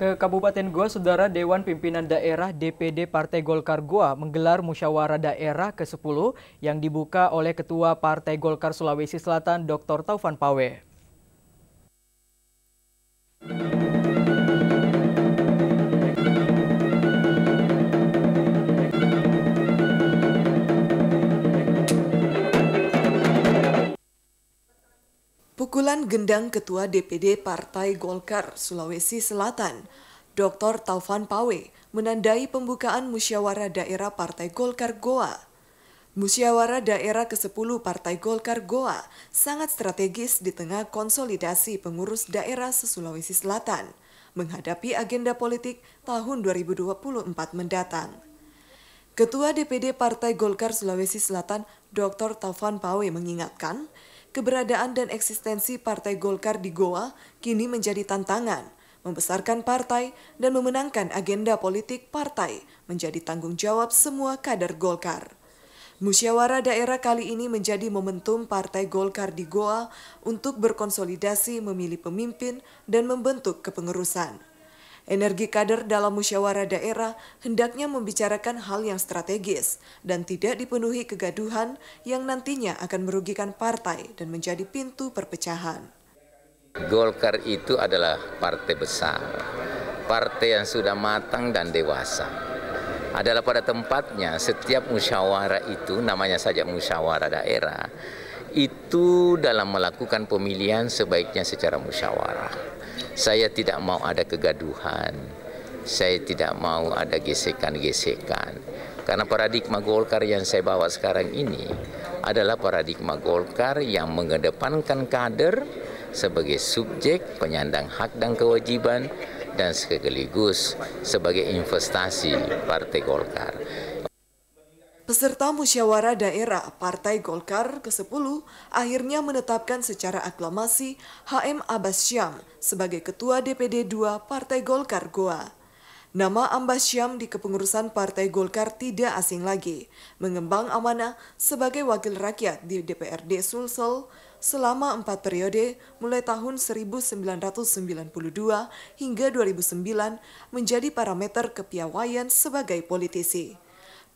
Ke Kabupaten Goa, Saudara Dewan Pimpinan Daerah DPD Partai Golkar Goa menggelar musyawarah daerah ke-10 yang dibuka oleh Ketua Partai Golkar Sulawesi Selatan Dr. Taufan Pawe. Pukulan gendang Ketua DPD Partai Golkar Sulawesi Selatan, Dr. Taufan Pawe, menandai pembukaan Musyawarah Daerah Partai Golkar Goa. Musyawarah Daerah ke-10 Partai Golkar Goa sangat strategis di tengah konsolidasi pengurus daerah se-Sulawesi Selatan menghadapi agenda politik tahun 2024 mendatang. Ketua DPD Partai Golkar Sulawesi Selatan, Dr. Taufan Pawe mengingatkan, keberadaan dan eksistensi Partai Golkar di Goa kini menjadi tantangan. Membesarkan partai dan memenangkan agenda politik partai menjadi tanggung jawab semua kader Golkar. Musyawarah daerah kali ini menjadi momentum Partai Golkar di Goa untuk berkonsolidasi memilih pemimpin dan membentuk kepengurusan. Energi kader dalam musyawarah daerah hendaknya membicarakan hal yang strategis dan tidak dipenuhi kegaduhan yang nantinya akan merugikan partai dan menjadi pintu perpecahan. Golkar itu adalah partai besar, partai yang sudah matang dan dewasa. Adalah pada tempatnya setiap musyawarah itu, namanya saja musyawarah daerah, itu dalam melakukan pemilihan sebaiknya secara musyawarah. Saya tidak mau ada kegaduhan, saya tidak mau ada gesekan-gesekan. Karena paradigma Golkar yang saya bawa sekarang ini adalah paradigma Golkar yang mengedepankan kader sebagai subjek penyandang hak dan kewajiban dan sekaligus sebagai investasi Partai Golkar. Peserta musyawarah daerah Partai Golkar ke-10 akhirnya menetapkan secara aklamasi HM Abbas Syam sebagai Ketua DPD 2 Partai Golkar Goa. Nama Abbas Syam di kepengurusan Partai Golkar tidak asing lagi, mengembang amanah sebagai wakil rakyat di DPRD Sulsel selama empat periode mulai tahun 1992 hingga 2009 menjadi parameter kepiawaian sebagai politisi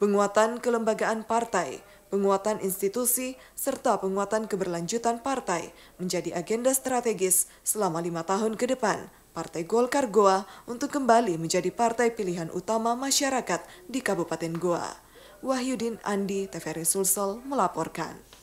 penguatan kelembagaan partai, penguatan institusi, serta penguatan keberlanjutan partai menjadi agenda strategis selama lima tahun ke depan Partai Golkar Goa untuk kembali menjadi partai pilihan utama masyarakat di Kabupaten Goa. Wahyudin Andi, TVRI Sulsel melaporkan.